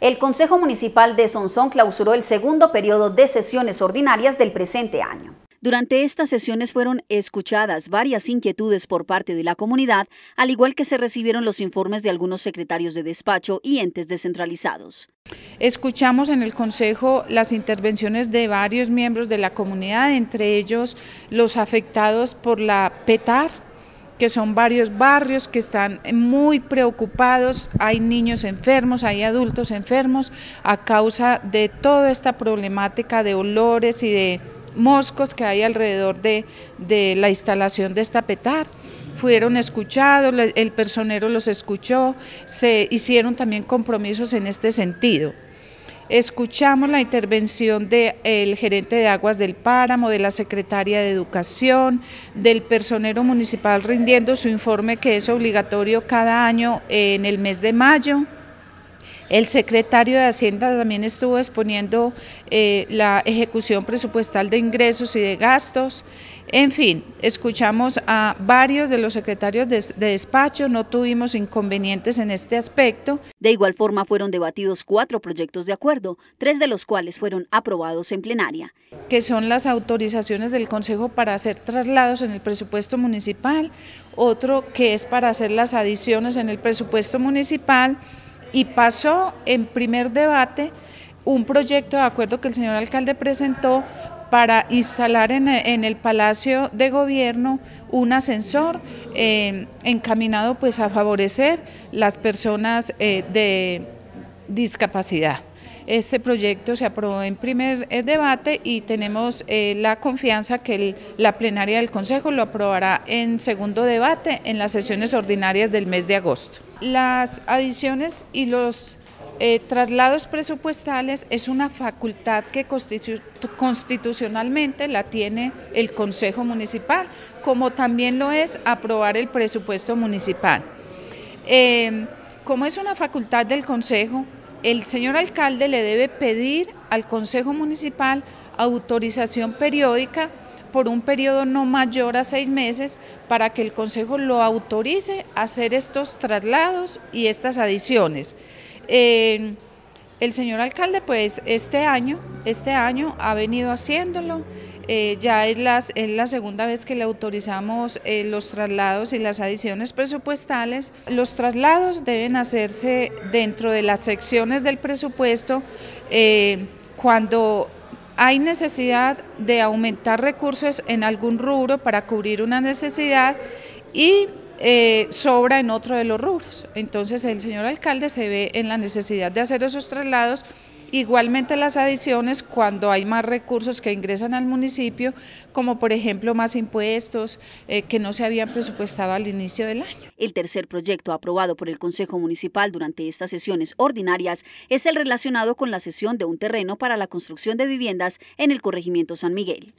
El Consejo Municipal de Sonsón clausuró el segundo periodo de sesiones ordinarias del presente año. Durante estas sesiones fueron escuchadas varias inquietudes por parte de la comunidad, al igual que se recibieron los informes de algunos secretarios de despacho y entes descentralizados. Escuchamos en el Consejo las intervenciones de varios miembros de la comunidad, entre ellos los afectados por la PETAR, que son varios barrios que están muy preocupados, hay niños enfermos, hay adultos enfermos a causa de toda esta problemática de olores y de moscos que hay alrededor de, la instalación de esta petar fueron escuchados, el personero los escuchó, se hicieron también compromisos en este sentido. Escuchamos la intervención del gerente de aguas del páramo, de la secretaria de educación, del personero municipal rindiendo su informe que es obligatorio cada año en el mes de mayo. El secretario de Hacienda también estuvo exponiendo eh, la ejecución presupuestal de ingresos y de gastos. En fin, escuchamos a varios de los secretarios de, de despacho, no tuvimos inconvenientes en este aspecto. De igual forma fueron debatidos cuatro proyectos de acuerdo, tres de los cuales fueron aprobados en plenaria. Que son las autorizaciones del Consejo para hacer traslados en el presupuesto municipal, otro que es para hacer las adiciones en el presupuesto municipal, y pasó en primer debate un proyecto de acuerdo que el señor alcalde presentó para instalar en, el Palacio de Gobierno un ascensor eh, encaminado pues a favorecer las personas eh, de discapacidad. Este proyecto se aprobó en primer eh, debate y tenemos eh, la confianza que la plenaria del Consejo lo aprobará en segundo debate en las sesiones ordinarias del mes de agosto. Las adiciones y los eh, traslados presupuestales es una facultad que constitucionalmente la tiene el Consejo Municipal, como también lo es aprobar el presupuesto municipal. como es una facultad del Consejo, el señor alcalde le debe pedir al Consejo Municipal autorización periódica por un periodo no mayor a seis meses para que el Consejo lo autorice a hacer estos traslados y estas adiciones. Eh, el señor alcalde, pues este año, este año ha venido haciéndolo. Eh, ya es, la segunda vez que le autorizamos eh, los traslados y las adiciones presupuestales. Los traslados deben hacerse dentro de las secciones del presupuesto eh, cuando hay necesidad de aumentar recursos en algún rubro para cubrir una necesidad y sobra en otro de los rubros. Entonces el señor alcalde se ve en la necesidad de hacer esos traslados, igualmente las adiciones cuando hay más recursos que ingresan al municipio, como por ejemplo más impuestos eh, que no se habían presupuestado al inicio del año. El tercer proyecto aprobado por el Consejo Municipal durante estas sesiones ordinarias es el relacionado con la cesión de un terreno para la construcción de viviendas en el corregimiento San Miguel.